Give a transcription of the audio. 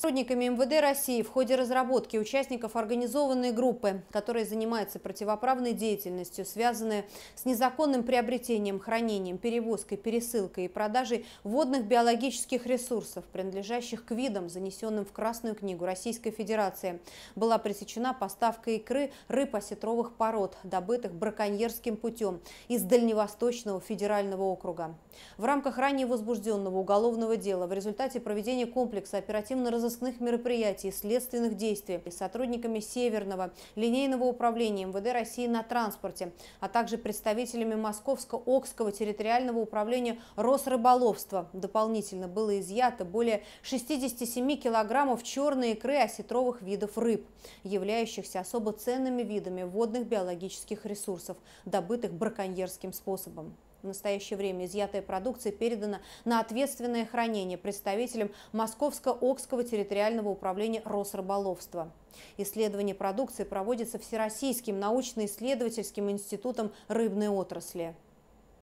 Сотрудниками МВД России в ходе разработки участников организованной группы, которая занимается противоправной деятельностью, связанной с незаконным приобретением, хранением, перевозкой, пересылкой и продажей водных биологических ресурсов, принадлежащих к видам, занесенным в Красную книгу Российской Федерации, была пресечена поставка икры рыб осетровых пород, добытых браконьерским путем из Дальневосточного федерального округа. В рамках ранее возбужденного уголовного дела в результате проведения комплекса оперативно-розыскного розыскных мероприятий, следственных действий сотрудниками Северного линейного управления МВД России на транспорте, а также представителями Московско-Окского территориального управления Росрыболовства. Дополнительно было изъято более 67 килограммов черной икры осетровых видов рыб, являющихся особо ценными видами водных биологических ресурсов, добытых браконьерским способом в настоящее время изъятая продукция передана на ответственное хранение представителям Московско-Окского территориального управления Росрыболовства. Исследование продукции проводится Всероссийским научно-исследовательским институтом рыбной отрасли.